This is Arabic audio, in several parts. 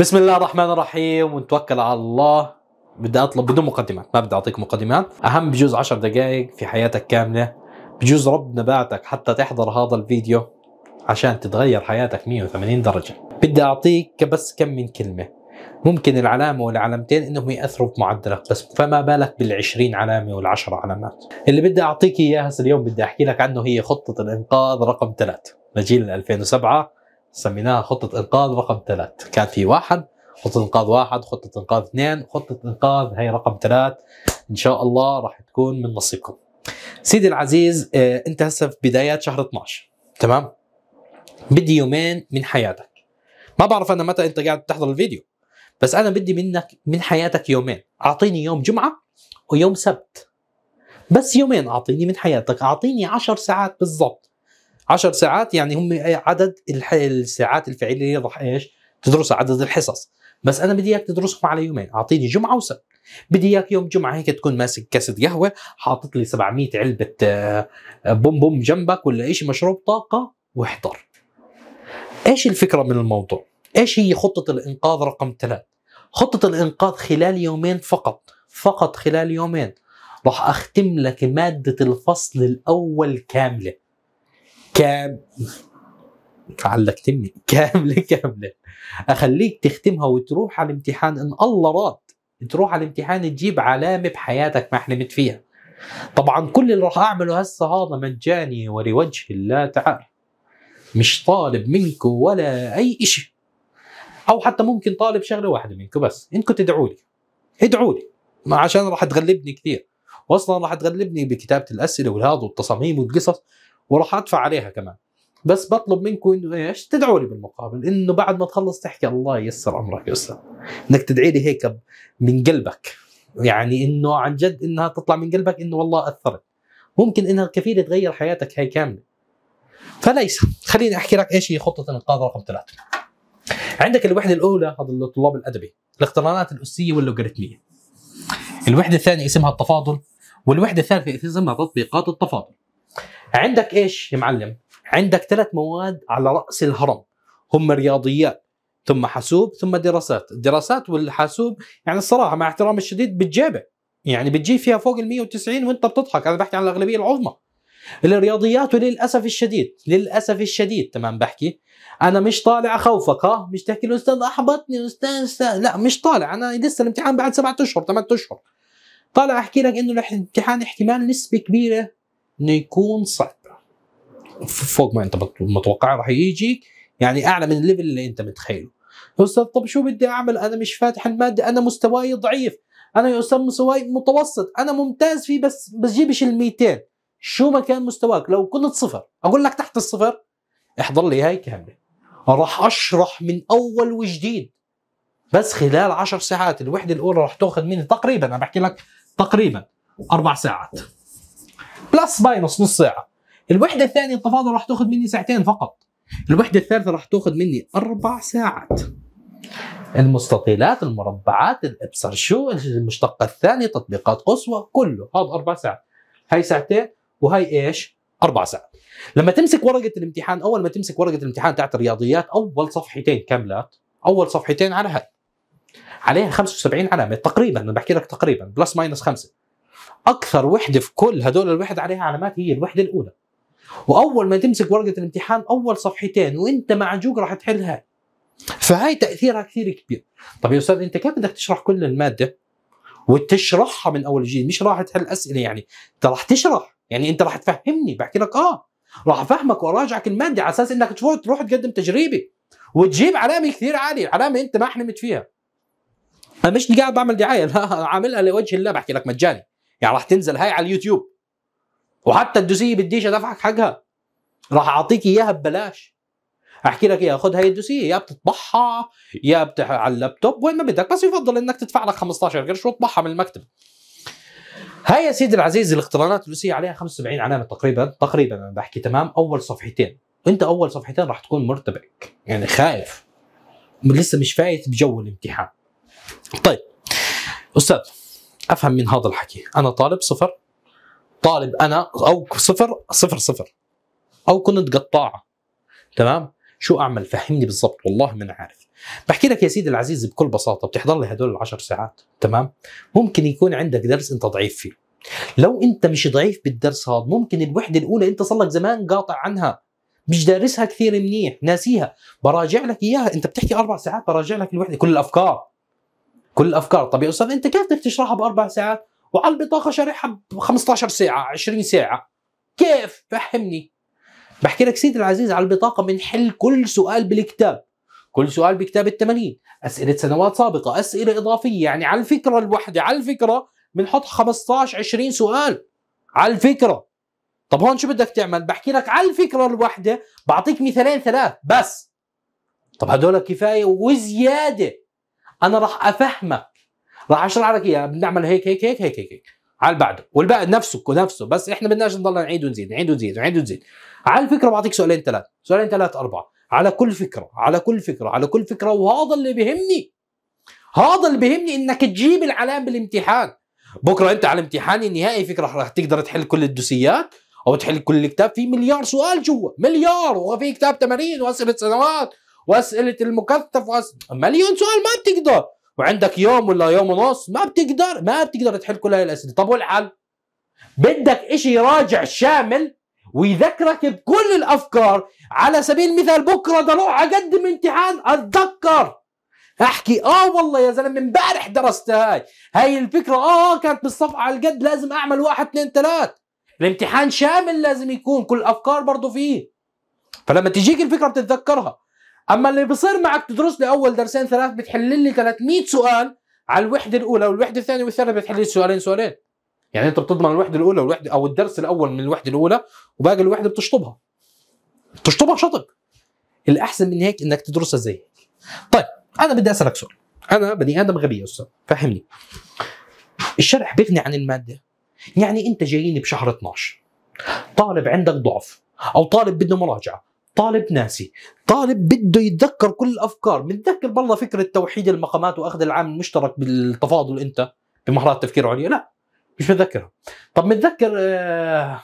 بسم الله الرحمن الرحيم ونتوكل على الله بدي اطلب بدون مقدمات ما بدي اعطيك مقدمات اهم بجوز 10 دقائق في حياتك كامله بجوز ربنا بعتك حتى تحضر هذا الفيديو عشان تتغير حياتك 180 درجه بدي اعطيك بس كم من كلمه ممكن العلامة والعلامتين انهم يأثروا بمعدلك بس فما بالك بالعشرين علامة والعشر علامات اللي بدي اعطيك اياها اليوم بدي احكي لك عنه هي خطة الانقاذ رقم ثلاث لجيل 2007 سميناها خطه انقاذ رقم ثلاث كان في واحد خطه انقاذ واحد خطه انقاذ اثنين خطه انقاذ هي رقم ثلاث ان شاء الله راح تكون من نصيبكم سيدي العزيز آه، انت هسه في بدايات شهر 12 تمام بدي يومين من حياتك ما بعرف انا متى انت قاعد تحضر الفيديو بس انا بدي منك من حياتك يومين اعطيني يوم جمعه ويوم سبت بس يومين اعطيني من حياتك اعطيني 10 ساعات بالضبط 10 ساعات يعني هم عدد الساعات الفعليه اللي راح ايش؟ تدرس عدد الحصص بس انا بدي اياك تدرسهم على يومين اعطيني جمعه وسبت بدي اياك يوم جمعه هيك تكون ماسك كاسه قهوه حاطط لي 700 علبه آه، بوم بوم جنبك ولا شيء مشروب طاقه واحضر ايش الفكره من الموضوع ايش هي خطه الانقاذ رقم ثلاث خطه الانقاذ خلال يومين فقط فقط خلال يومين راح اختم لك ماده الفصل الاول كامله كام علقتني كامله كامله اخليك تختمها وتروح على الامتحان ان الله راد تروح على الامتحان تجيب علامه بحياتك ما حلمت فيها طبعا كل اللي راح اعمله هسه هذا مجاني ولوجه الله تعالى مش طالب منكم ولا اي شيء او حتى ممكن طالب شغله واحده منكم بس انكم تدعوا لي ادعوا لي عشان راح تغلبني كثير واصلا راح تغلبني بكتابه الاسئله والهذا والتصاميم والقصص وراح ادفع عليها كمان بس بطلب منكم انه ايش؟ تدعوا لي بالمقابل انه بعد ما تخلص تحكي الله ييسر امرك يا استاذ انك تدعي لي هيك من قلبك يعني انه عن جد انها تطلع من قلبك انه والله اثرت ممكن انها كفيله تغير حياتك هي كامله فليس خليني احكي لك ايش هي خطه الانقاذ رقم ثلاثه عندك الوحده الاولى هذا الطلاب الادبي الاقترانات الاسيه واللوغاريتميه الوحده الثانيه اسمها التفاضل والوحده الثالثه اسمها تطبيقات التفاضل عندك ايش يا معلم عندك ثلاث مواد على راس الهرم هم رياضيات ثم حاسوب ثم دراسات الدراسات والحاسوب يعني الصراحه مع احترامي الشديد بتجيبه يعني بتجيب فيها فوق ال 190 وانت بتضحك انا بحكي عن الاغلبيه العظمى الرياضيات وللاسف الشديد للاسف الشديد تمام بحكي انا مش طالع اخوفك ها مش تحكي له استاذ احبطني استاذ, استاذ لا مش طالع انا لسه الامتحان بعد سبعة اشهر ثمان اشهر طالع احكي لك انه الامتحان احتمال نسبه كبيره انه يكون صعب فوق ما انت متوقع راح يجيك يعني اعلى من الليفل اللي انت متخيله يا استاذ طب شو بدي اعمل انا مش فاتح الماده انا مستواي ضعيف انا يا استاذ مستواي متوسط انا ممتاز فيه بس بس جيبش ال 200 شو ما كان مستواك لو كنت صفر اقول لك تحت الصفر احضر لي هاي كامله راح اشرح من اول وجديد بس خلال 10 ساعات الوحده الاولى راح تاخذ مني تقريبا انا بحكي لك تقريبا اربع ساعات بلس ماينس نص ساعه الوحده الثانيه التفاضل راح تاخذ مني ساعتين فقط الوحده الثالثه راح تاخذ مني اربع ساعات المستطيلات المربعات الابصر شو المشتقه الثانيه تطبيقات قصوى كله هذا اربع ساعات هاي ساعتين وهي ايش اربع ساعات لما تمسك ورقه الامتحان اول ما تمسك ورقه الامتحان تاعت الرياضيات اول صفحتين كاملات اول صفحتين على هاي عليها 75 علامه تقريبا انا بحكي لك تقريبا بلس ماينس خمسه اكثر وحده في كل هدول الوحده عليها علامات هي الوحده الاولى واول ما تمسك ورقه الامتحان اول صفحتين وانت معجوق راح تحلها فهاي تاثيرها كثير كبير طب يا استاذ انت كيف بدك تشرح كل الماده وتشرحها من اول وجديد مش راح تحل اسئله يعني انت راح تشرح يعني انت راح تفهمني بحكي لك اه راح افهمك واراجعك الماده على اساس انك تروح تقدم تجريبي وتجيب علامه كثير عاليه علامه انت ما حلمت فيها انا مش قاعد بعمل دعايه لا عاملها لوجه الله بحكي لك مجاني يعني راح تنزل هاي على اليوتيوب وحتى الدوسيه بديش ادفعك حقها راح اعطيك اياها ببلاش احكي لك اياها خد هاي الدوسيه يا بتطبعها يا بتح... على اللابتوب وين ما بدك بس يفضل انك تدفع لك 15 قرش وتطبعها من المكتب هاي يا سيدي العزيز الاقترانات الروسيه عليها 75 علامه تقريبا تقريبا انا بحكي تمام اول صفحتين انت اول صفحتين راح تكون مرتبك يعني خايف لسه مش فايت بجو الامتحان طيب استاذ افهم من هذا الحكي انا طالب صفر طالب انا او صفر صفر صفر او كنت قطاعه تمام شو اعمل فهمني بالضبط والله ما انا عارف بحكي لك يا سيدي العزيز بكل بساطه بتحضر لي هدول العشر ساعات تمام ممكن يكون عندك درس انت ضعيف فيه لو انت مش ضعيف بالدرس هذا ممكن الوحده الاولى انت صار لك زمان قاطع عنها مش دارسها كثير منيح ناسيها براجع لك اياها انت بتحكي اربع ساعات براجع لك الوحده كل الافكار كل الافكار طب يا استاذ انت كيف بدك تشرحها باربع ساعات وعلى البطاقه شارحها ب 15 ساعه 20 ساعه كيف فهمني بحكي لك سيدي العزيز على البطاقه بنحل كل سؤال بالكتاب كل سؤال بكتاب ال 80 اسئله سنوات سابقه اسئله اضافيه يعني على الفكره الواحده على الفكره بنحط 15 20 سؤال على الفكره طب هون شو بدك تعمل بحكي لك على الفكره الواحده بعطيك مثالين ثلاث بس طب هدول كفايه وزياده انا راح افهمك راح اشرح لك اياها بنعمل هيك هيك هيك هيك هيك, هيك. على اللي بعده والباقي نفسه نفسه بس احنا بدناش نضل نعيد ونزيد نعيد ونزيد نعيد ونزيد على الفكره بعطيك سؤالين ثلاث سؤالين ثلاث اربعه على كل فكره على كل فكره على كل فكره وهذا اللي بيهمني هذا اللي بيهمني انك تجيب العلام بالامتحان بكره انت على الامتحان النهائي فكره رح تقدر تحل كل الدوسيات او تحل كل الكتاب في مليار سؤال جوا مليار وفي كتاب تمارين واسئله سنوات واسئله المكثف وأس... مليون سؤال ما بتقدر وعندك يوم ولا يوم ونص ما بتقدر ما بتقدر تحل كل هاي الاسئله طب والحل بدك إشي راجع شامل ويذكرك بكل الافكار على سبيل المثال بكره بدي اروح اقدم امتحان اتذكر احكي اه والله يا زلمه امبارح درستها هاي هاي الفكره آه،, اه كانت بالصفحه على القد لازم اعمل واحد اثنين ثلاث الامتحان شامل لازم يكون كل الافكار برضه فيه فلما تجيك الفكره بتتذكرها اما اللي بصير معك تدرس لي اول درسين ثلاث بتحل لي 300 سؤال على الوحده الاولى والوحده الثانيه والثالثه بتحل لي سؤالين سؤالين يعني انت بتضمن الوحده الاولى والوحده او الدرس الاول من الوحده الاولى وباقي الوحده بتشطبها بتشطبها شطب الاحسن من هيك انك تدرسها زي هيك طيب انا بدي اسالك سؤال انا بني ادم غبي يا استاذ فهمني الشرح بيغني عن الماده يعني انت جاييني بشهر 12 طالب عندك ضعف او طالب بده مراجعه طالب ناسي طالب بده يتذكر كل الافكار بتذكر بالله فكره توحيد المقامات واخذ العام المشترك بالتفاضل انت بمهارات تفكير عليا لا مش متذكرها طب متذكر آه،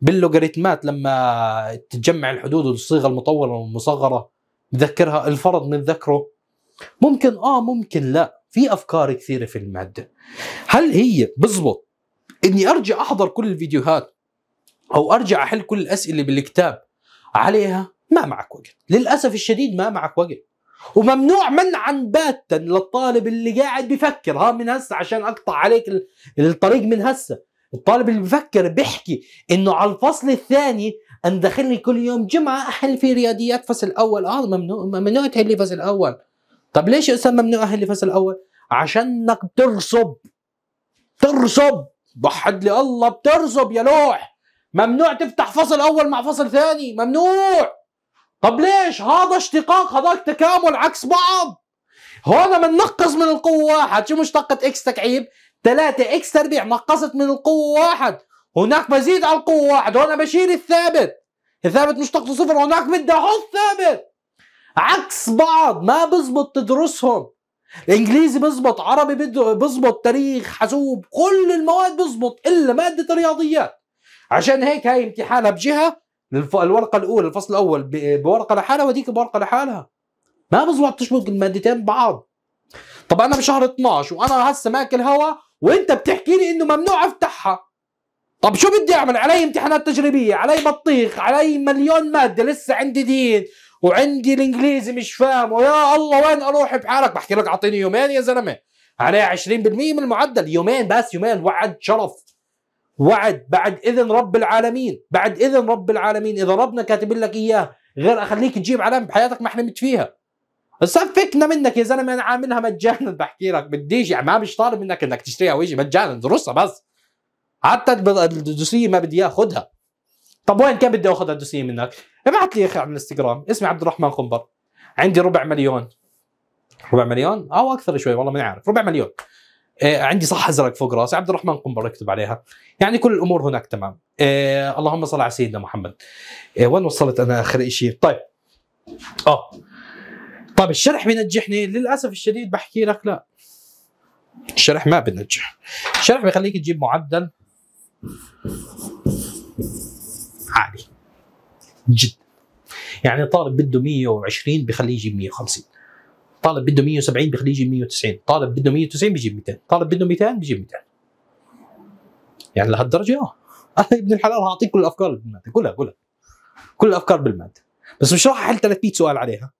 باللوغاريتمات لما تجمع الحدود والصيغه المطوله والمصغره متذكرها الفرض متذكره ممكن اه ممكن لا في افكار كثيره في الماده هل هي بزبط اني ارجع احضر كل الفيديوهات او ارجع احل كل الاسئله بالكتاب عليها ما معك وقت للأسف الشديد ما معك وقت وممنوع منعا باتا للطالب اللي قاعد بيفكر ها من هسه عشان اقطع عليك الطريق من هسه الطالب اللي بيفكر بيحكي انه على الفصل الثاني اندخلني كل يوم جمعه احل في رياضيات فصل اول اه ممنوع ممنوع تحل فصل اول طب ليش اسم ممنوع احل فصل اول عشانك ترصب ترصب بحد لي الله بترسب يا لوح ممنوع تفتح فصل اول مع فصل ثاني ممنوع طب ليش هذا اشتقاق هذاك تكامل عكس بعض هون بننقص من القوة واحد شو مشتقة اكس تكعيب 3 اكس تربيع نقصت من القوة واحد هناك بزيد على القوة واحد هون بشيل الثابت الثابت مشتقته صفر هناك بدي احط ثابت عكس بعض ما بزبط تدرسهم الانجليزي بزبط عربي بزبط تاريخ حاسوب كل المواد بزبط الا مادة الرياضيات عشان هيك هاي امتحانها بجهه الورقه الاولى الفصل الاول بورقه لحالها وديك بورقه لحالها ما بزبط تشبك المادتين ببعض طب انا بشهر 12 وانا هسه ماكل هوا وانت بتحكي لي انه ممنوع افتحها طب شو بدي اعمل علي امتحانات تجريبيه علي بطيخ علي مليون ماده لسه عندي دين وعندي الانجليزي مش فاهم ويا الله وين اروح بحالك بحكي لك اعطيني يومين يا زلمه عليه 20% من المعدل يومين بس يومين وعد شرف وعد بعد اذن رب العالمين بعد اذن رب العالمين اذا ربنا كاتب لك اياه غير اخليك تجيب علامه بحياتك ما حلمت فيها صفكنا منك يا زلمه انا عاملها مجانا بحكي لك بديش يعني ما مش طالب منك انك تشتريها ويجي مجانا درسها بس حتى الدوسيه ما بدي اخذها طب وين كان بدي اخذ الدوسيه منك؟ ابعت لي يا اخي على الانستغرام اسمي عبد الرحمن قنبر عندي ربع مليون ربع مليون او اكثر شوي والله ما عارف ربع مليون إيه، عندي صح ازرق فوق راسي عبد الرحمن قنبر اكتب عليها يعني كل الامور هناك تمام إيه اللهم صل على سيدنا محمد إيه وين وصلت انا اخر شيء طيب اه طيب الشرح بينجحني للاسف الشديد بحكي لك لا الشرح ما بينجح الشرح بيخليك تجيب معدل عالي جدا يعني طالب بده 120 بخليه يجيب 150 طالب بده 170 بيخليه يجيب 190 طالب بده 190 بيجيب 200 طالب بده 200 بيجيب 200 يعني لهالدرجه اه انا ابن الحلال هعطيك كل الافكار بالماده كلها كلها كل الافكار بالماده بس مش راح احل 300 سؤال عليها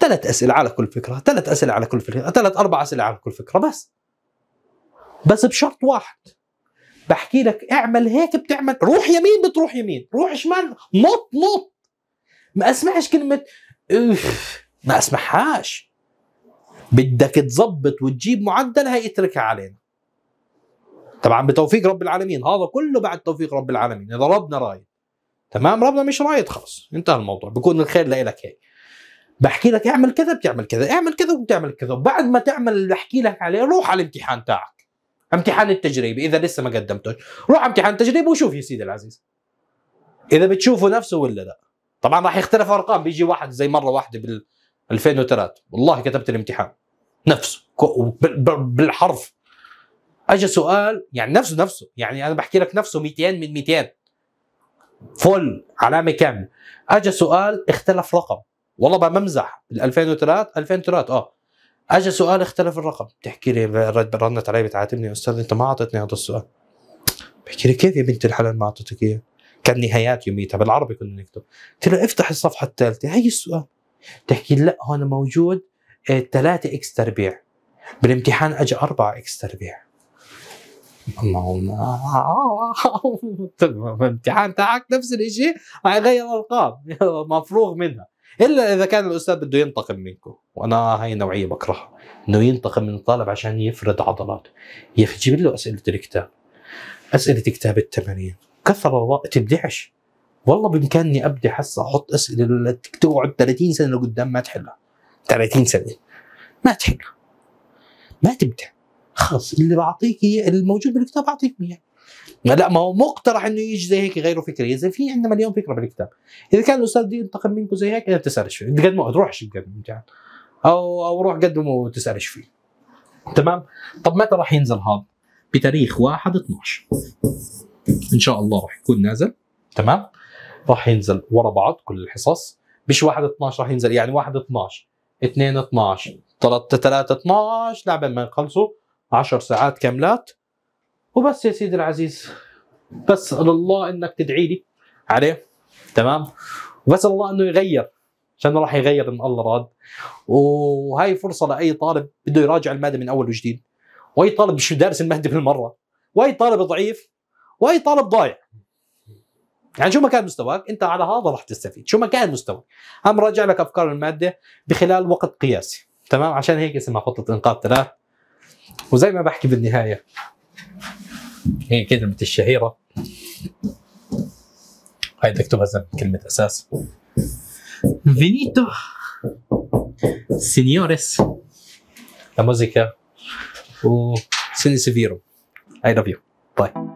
ثلاث اسئله على كل فكره ثلاث اسئله على كل فكره ثلاث اربع اسئله على كل فكره بس بس بشرط واحد بحكي لك اعمل هيك بتعمل روح يمين بتروح يمين روح شمال نط نط ما اسمعش كلمه ما اسمحهاش بدك تظبط وتجيب معدل اتركها علينا طبعا بتوفيق رب العالمين هذا كله بعد توفيق رب العالمين اذا ربنا رايد تمام ربنا مش رايد خلاص انتهى الموضوع بكون الخير لك هيك بحكي لك اعمل كذا بتعمل كذا اعمل كذا وبتعمل كذا وبعد ما تعمل اللي بحكي لك عليه روح على الامتحان تاعك امتحان التجريبي اذا لسه ما قدمتوش روح امتحان التجريبي وشوف يا سيدي العزيز اذا بتشوفه نفسه ولا لا طبعا راح يختلف ارقام بيجي واحد زي مره واحده بال 2003 والله كتبت الامتحان نفسه بالحرف اجى سؤال يعني نفسه نفسه يعني انا بحكي لك نفسه 200 من 200 فل علامه كامله اجى سؤال اختلف رقم والله بقى بمزح 2003 2003 اه اجى سؤال اختلف الرقم بتحكي لي رنت علي بتعاتبني استاذ انت ما اعطيتني هذا السؤال بحكي لي كيف يا بنت الحلال ما اعطيتك اياه كان نهايات يوميتها بالعربي كنا نكتب قلت له افتح الصفحه الثالثه هي السؤال تحكي لا هون موجود ثلاثة آه، اكس تربيع بالامتحان اجى أربعة اكس تربيع الامتحان تاعك نفس الشيء حيغير ارقام مفروغ منها الا اذا كان الاستاذ بده ينتقم منكم وانا هاي النوعيه بكرهها انه ينتقم من الطالب عشان يفرد عضلاته يا اخي جيب له اسئله الكتاب اسئله كتاب التمارين كثر الرأي تبدعش والله بإمكاني أبدي حصه أحط أسئلة تقعد 30 سنة لقدام ما تحلها 30 سنة ما تحلها ما تبدأ خلص اللي بعطيك إياه الموجود بالكتاب بعطيك إياه لا ما هو مقترح انه يجي زي هيك يغيروا فكره اذا في عندنا مليون فكره بالكتاب اذا كان الاستاذ دي ينتقم منكم زي هيك لا تسالش فيه تقدموا تروحش تقدم يعني. او او روح قدمه وتسالش فيه تمام طب متى راح ينزل هذا بتاريخ 1 12 ان شاء الله راح يكون نازل تمام راح ينزل ورا بعض كل الحصص مش واحد 12 راح ينزل يعني واحد 12 2 12 3 3 12 لعبة ما يخلصوا 10 ساعات كاملات وبس يا سيدي العزيز بسأل الله انك تدعي لي عليه تمام وبسأل الله انه يغير عشان راح يغير ان الله راد وهاي فرصة لأي طالب بده يراجع المادة من أول وجديد وأي طالب مش دارس المادة بالمرة وأي طالب ضعيف وأي طالب ضايع يعني شو ما كان مستواك انت على هذا راح تستفيد شو ما كان مستواك عم راجع لك افكار الماده بخلال وقت قياسي تمام عشان هيك اسمها خطه انقاذ ثلاث وزي ما بحكي بالنهايه هي كلمه الشهيره هاي تكتبها زي كلمه اساس فينيتو سينيوريس لا موزيكا و سيني سيفيرو اي لاف يو باي